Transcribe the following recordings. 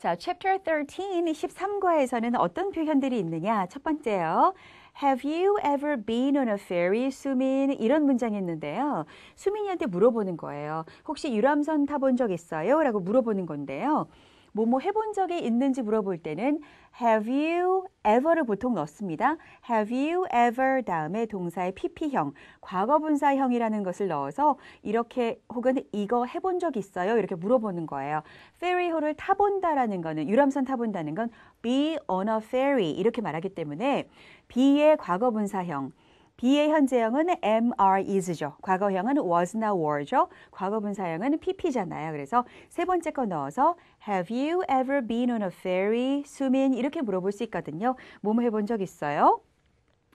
자, chapter 13, 13과에서는 어떤 표현들이 있느냐? 첫 번째요. Have you ever been on a ferry, 수민? 이런 문장이 있는데요. 수민이한테 물어보는 거예요. 혹시 유람선 타본 적 있어요? 라고 물어보는 건데요. 뭐뭐 해본 적이 있는지 물어볼 때는 have you ever를 보통 넣습니다. have you ever 다음에 동사의 pp형, 과거분사형이라는 것을 넣어서 이렇게 혹은 이거 해본 적 있어요? 이렇게 물어보는 거예요. e r y 호를 타본다라는 거는 유람선 타본다는 건 be on a ferry 이렇게 말하기 때문에 be의 과거분사형 B의 현재형은 am, are, is죠. 과거형은 was나 were죠. 과거분사형은 pp잖아요. 그래서 세 번째 거 넣어서 Have you ever been on a ferry, 수민? 이렇게 물어볼 수 있거든요. 뭐뭐 해본 적 있어요?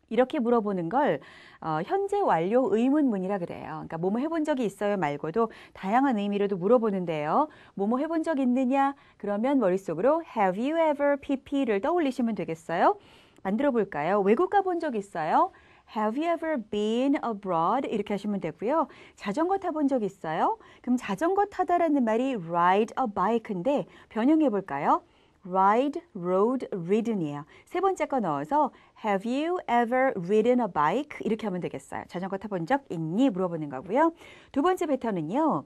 이렇게 물어보는 걸 어, 현재 완료 의문문이라 그래요. 그러니까 뭐 뭐 해본 적이 있어요 말고도 다양한 의미로도 물어보는데요. 뭐뭐 해본 적 있느냐? 그러면 머릿속으로 Have you ever pp를 떠올리시면 되겠어요. 만들어 볼까요? 외국 가본 적 있어요? Have you ever been abroad? 이렇게 하시면 되고요. 자전거 타본 적 있어요? 그럼 자전거 타다라는 말이 ride a bike인데 변형해 볼까요? ride, r o a d ridden이에요. 세 번째 거 넣어서 Have you ever ridden a bike? 이렇게 하면 되겠어요. 자전거 타본 적 있니? 물어보는 거고요. 두 번째 패턴은요.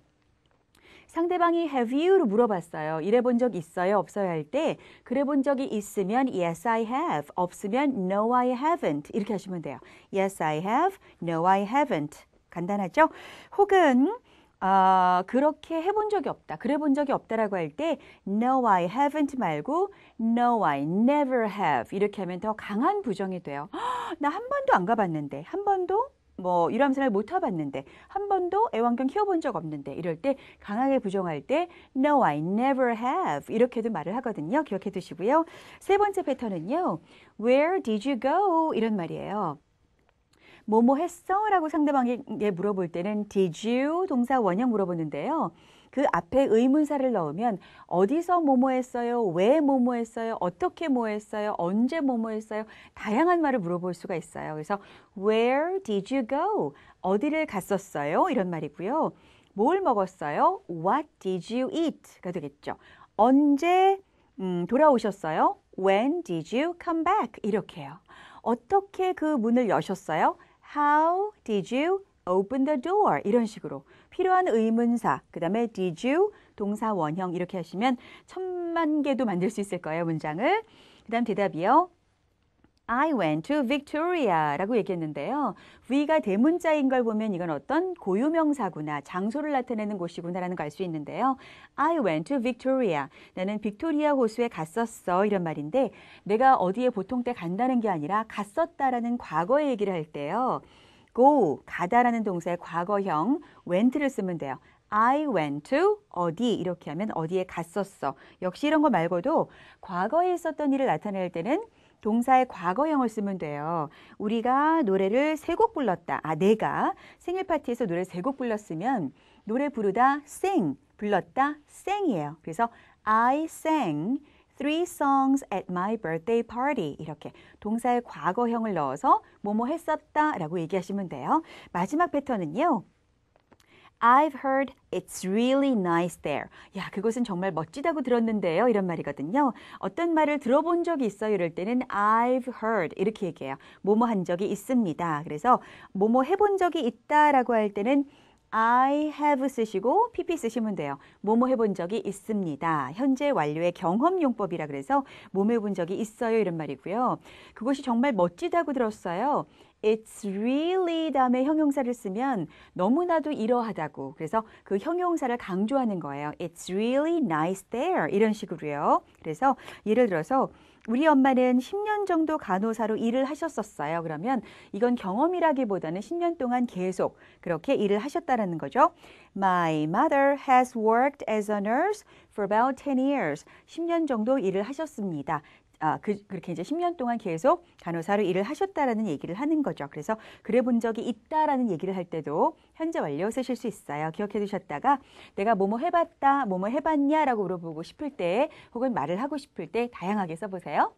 상대방이 have you로 물어봤어요. 이래 본 적 있어요? 없어요? 할때 그래 본 적이 있으면 yes I have, 없으면 no I haven't 이렇게 하시면 돼요. yes I have, no I haven't 간단하죠? 혹은 어, 그렇게 해본 적이 없다. 그래 본 적이 없다라고 할 때 no I haven't 말고 no I never have 이렇게 하면 더 강한 부정이 돼요. 나 한 번도 안 가봤는데 한 번도 뭐이런 생각을 못 타봤는데 한 번도 애완견 키워본 적 없는데 이럴 때 강하게 부정할 때 No, I never have 이렇게도 말을 하거든요. 기억해 두시고요. 세 번째 패턴은요. Where did you go? 이런 말이에요. 뭐뭐 했어? 라고 상대방에게 물어볼 때는 did you 동사 원형 물어보는데요. 그 앞에 의문사를 넣으면 어디서 뭐뭐 했어요? 왜 뭐뭐 했어요? 어떻게 뭐 했어요? 언제 뭐뭐 했어요? 다양한 말을 물어볼 수가 있어요. 그래서 where did you go? 어디를 갔었어요? 이런 말이고요. 뭘 먹었어요? what did you eat?가 되겠죠. 언제 음, 돌아오셨어요? when did you come back? 이렇게요. 어떻게 그 문을 여셨어요? How did you open the door? 이런 식으로 필요한 의문사, 그 다음에 did you 동사 원형 이렇게 하시면 천만 개도 만들 수 있을 거예요, 문장을. 그 다음 대답이요. I went to Victoria 라고 얘기했는데요. V가 대문자인 걸 보면 이건 어떤 고유명사구나, 장소를 나타내는 곳이구나라는 걸 알 수 있는데요. I went to Victoria. 나는 빅토리아 호수에 갔었어. 이런 말인데 내가 어디에 보통 때 간다는 게 아니라 갔었다라는 과거의 얘기를 할 때요. go, 가다라는 동사의 과거형 went를 쓰면 돼요. I went to 어디 이렇게 하면 어디에 갔었어. 역시 이런 거 말고도 과거에 있었던 일을 나타낼 때는 동사의 과거형을 쓰면 돼요. 우리가 노래를 세 곡 불렀다. 아, 내가 생일 파티에서 노래 세 곡 불렀으면 노래 부르다 sing, 불렀다 sing이에요. 그래서 I sang three songs at my birthday party 이렇게 동사의 과거형을 넣어서 뭐뭐 했었다 라고 얘기하시면 돼요. 마지막 패턴은요. I've heard it's really nice there. 야, 그곳은 정말 멋지다고 들었는데요. 이런 말이거든요. 어떤 말을 들어본 적이 있어요. 이럴 때는 I've heard 이렇게 얘기해요. 뭐뭐 한 적이 있습니다. 그래서 뭐뭐 해본 적이 있다라고 할 때는 I have 쓰시고 PP 쓰시면 돼요. 뭐뭐 해본 적이 있습니다. 현재 완료의 경험용법이라 그래서 뭐뭐 해본 적이 있어요 이런 말이고요. 그것이 정말 멋지다고 들었어요. it's really 다음에 형용사를 쓰면 너무나도 이러하다고. 그래서 그 형용사를 강조하는 거예요. It's really nice there. 이런 식으로요. 그래서 예를 들어서 우리 엄마는 10년 정도 간호사로 일을 하셨었어요. 그러면 이건 경험이라기보다는 10년 동안 계속 그렇게 일을 하셨다라는 거죠. My mother has worked as a nurse for about 10 years. 10년 정도 일을 하셨습니다. 아, 그, 그렇게 이제 10년 동안 계속 간호사로 일을 하셨다라는 얘기를 하는 거죠. 그래서 그래 본 적이 있다라는 얘기를 할 때도 현재 완료 쓰실 수 있어요. 기억해 두셨다가 내가 뭐뭐 해봤다, 뭐뭐 해봤냐라고 물어보고 싶을 때 혹은 말을 하고 싶을 때 다양하게 써보세요.